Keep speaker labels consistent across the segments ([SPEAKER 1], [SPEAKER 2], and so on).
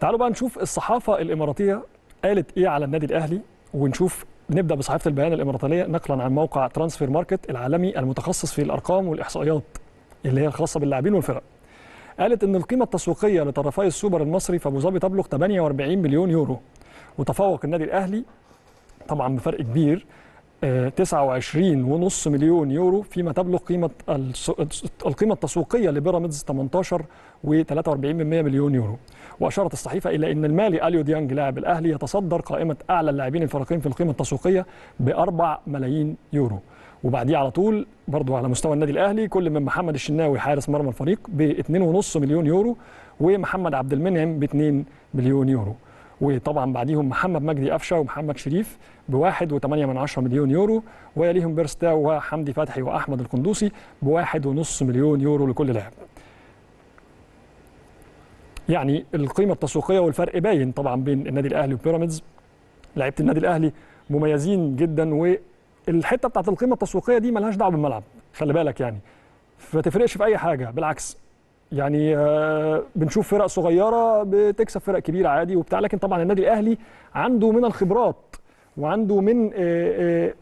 [SPEAKER 1] تعالوا بقى نشوف الصحافه الاماراتيه قالت ايه على النادي الاهلي ونشوف نبدا بصحيفه البيان الاماراتيه نقلا عن موقع ترانسفير ماركت العالمي المتخصص في الارقام والاحصائيات اللي هي الخاصه باللاعبين والفرق. قالت ان القيمه التسويقيه لطرفي السوبر المصري في ابو ظبي تبلغ 48 مليون يورو وتفوق النادي الاهلي طبعا بفرق كبير 29.5 آه، مليون يورو فيما تبلغ قيمه القيمه التسويقيه لبيراميدز 18 و43 مليون يورو واشارت الصحيفه الى ان المالي اليو ديانج لاعب الاهلي يتصدر قائمه اعلى اللاعبين الفريقين في القيمه التسويقيه ب 4 ملايين يورو وبعديه على طول برضو على مستوى النادي الاهلي كل من محمد الشناوي حارس مرمى الفريق ب 2.5 مليون يورو ومحمد عبد المنعم ب 2 مليون يورو وطبعا بعديهم محمد مجدي قفشه ومحمد شريف ب 1.8 مليون يورو ويليهم بيرستا وحمدي فتحي وأحمد القندوسي ب 1.5 مليون يورو لكل لاعب يعني القيمة التسويقية والفرق باين طبعا بين النادي الأهلي وبيراميدز لعيبة النادي الأهلي مميزين جدا والحتة بتاعت القيمة التسويقية دي ملهاش دعوة بالملعب خلي بالك يعني ما تفرقش في أي حاجة بالعكس يعني آه، بنشوف فرق صغيره بتكسب فرق كبيره عادي وبتاع لكن طبعا النادي الاهلي عنده من الخبرات وعنده من آه،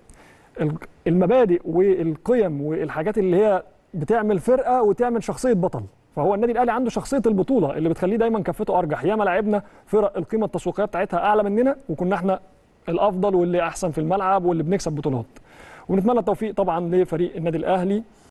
[SPEAKER 1] آه، المبادئ والقيم والحاجات اللي هي بتعمل فرقه وتعمل شخصيه بطل فهو النادي الاهلي عنده شخصيه البطوله اللي بتخليه دايما كفته ارجح ياما لعبنا فرق القيمه التسويقيه بتاعتها اعلى مننا وكنا احنا الافضل واللي احسن في الملعب واللي بنكسب بطولات ونتمنى التوفيق طبعا لفريق النادي الاهلي